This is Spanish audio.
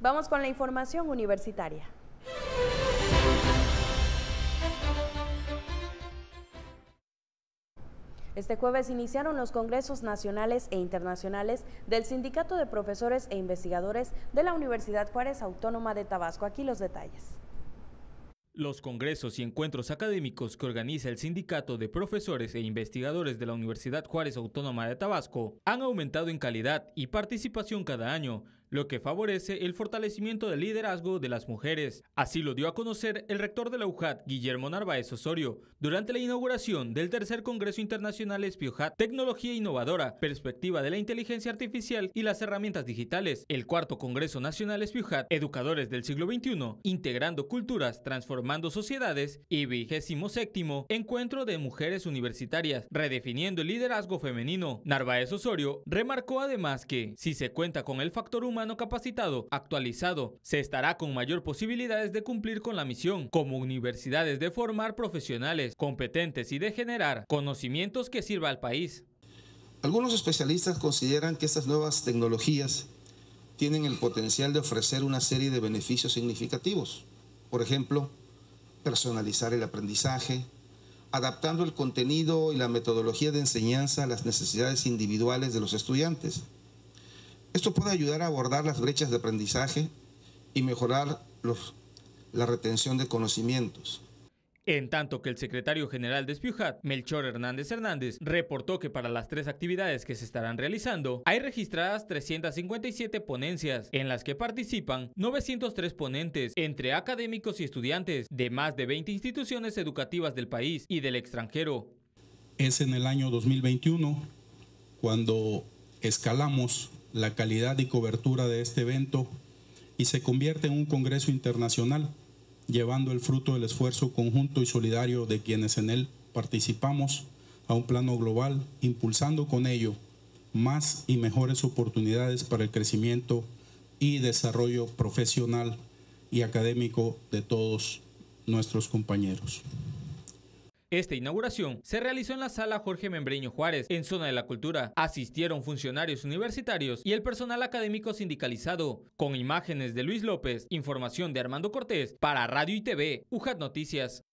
Vamos con la información universitaria. Este jueves iniciaron los congresos nacionales e internacionales del Sindicato de Profesores e Investigadores de la Universidad Juárez Autónoma de Tabasco. Aquí los detalles. Los congresos y encuentros académicos que organiza el Sindicato de Profesores e Investigadores de la Universidad Juárez Autónoma de Tabasco han aumentado en calidad y participación cada año, lo que favorece el fortalecimiento del liderazgo de las mujeres. Así lo dio a conocer el rector de la UJAT, Guillermo Narváez Osorio, durante la inauguración del tercer Congreso Internacional ESPIOJAT Tecnología Innovadora, Perspectiva de la Inteligencia Artificial y las Herramientas Digitales, el cuarto Congreso Nacional ESPIOJAT Educadores del Siglo XXI, Integrando Culturas, Transformando Sociedades y vigésimo séptimo Encuentro de Mujeres Universitarias, redefiniendo el liderazgo femenino. Narváez Osorio remarcó además que, si se cuenta con el factor humano, capacitado, actualizado, se estará con mayor posibilidades de cumplir con la misión, como universidades de formar profesionales competentes y de generar conocimientos que sirva al país. Algunos especialistas consideran que estas nuevas tecnologías tienen el potencial de ofrecer una serie de beneficios significativos. Por ejemplo, personalizar el aprendizaje, adaptando el contenido y la metodología de enseñanza a las necesidades individuales de los estudiantes. Esto puede ayudar a abordar las brechas de aprendizaje y mejorar los, la retención de conocimientos. En tanto que el secretario general de SPIUHAT, Melchor Hernández Hernández, reportó que para las tres actividades que se estarán realizando, hay registradas 357 ponencias, en las que participan 903 ponentes, entre académicos y estudiantes, de más de 20 instituciones educativas del país y del extranjero. Es en el año 2021 cuando escalamos la calidad y cobertura de este evento y se convierte en un Congreso Internacional, llevando el fruto del esfuerzo conjunto y solidario de quienes en él participamos a un plano global, impulsando con ello más y mejores oportunidades para el crecimiento y desarrollo profesional y académico de todos nuestros compañeros. Esta inauguración se realizó en la sala Jorge Membreño Juárez, en Zona de la Cultura. Asistieron funcionarios universitarios y el personal académico sindicalizado, con imágenes de Luis López, información de Armando Cortés, para Radio y TV, UJAT Noticias.